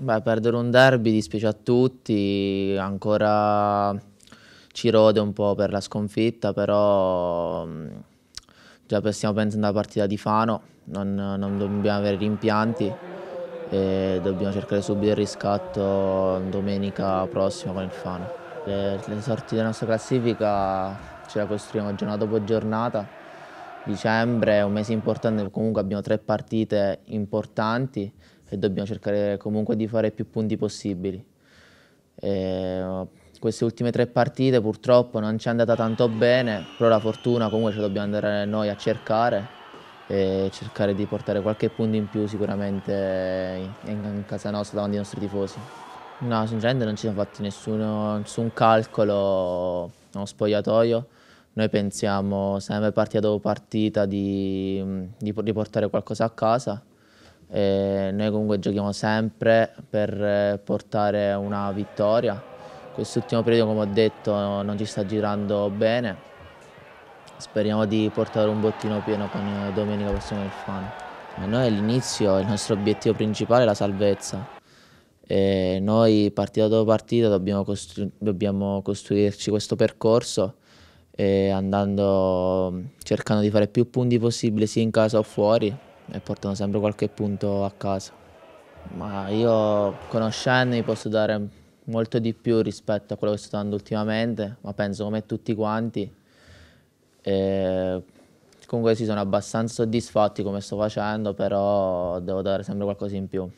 Beh, perdere un derby dispiace a tutti, ancora ci rode un po' per la sconfitta, però mm, già stiamo pensando alla partita di Fano, non, non dobbiamo avere rimpianti e dobbiamo cercare subito il riscatto domenica prossima con il Fano. Le, le sorti della nostra classifica ce la costruiamo giornata dopo giornata, dicembre è un mese importante, comunque abbiamo tre partite importanti e dobbiamo cercare comunque di fare più punti possibili. E queste ultime tre partite purtroppo non ci è andata tanto bene, però la fortuna comunque ce dobbiamo andare noi a cercare e cercare di portare qualche punto in più sicuramente in, casa nostra davanti ai nostri tifosi. No, sinceramente non ci siamo fatti nessuno, nessun calcolo, uno spogliatoio. Noi pensiamo sempre partita dopo partita di, di, di qualcosa a casa e noi comunque giochiamo sempre per eh, portare una vittoria. Quest'ultimo periodo, come ho detto, non ci sta girando bene. Speriamo di portare un bottino pieno con Domenica Prossimo del fan. Ma noi all'inizio il nostro obiettivo principale è la salvezza. E noi partita dopo partita dobbiamo, costru dobbiamo costruirci questo percorso andando, cercando di fare più punti possibili sia in casa o fuori e portano sempre qualche punto a casa. Ma io conoscendoli posso dare molto di più rispetto a quello che sto dando ultimamente, ma penso come tutti quanti. E comunque si sono abbastanza soddisfatti come sto facendo, però devo dare sempre qualcosa in più.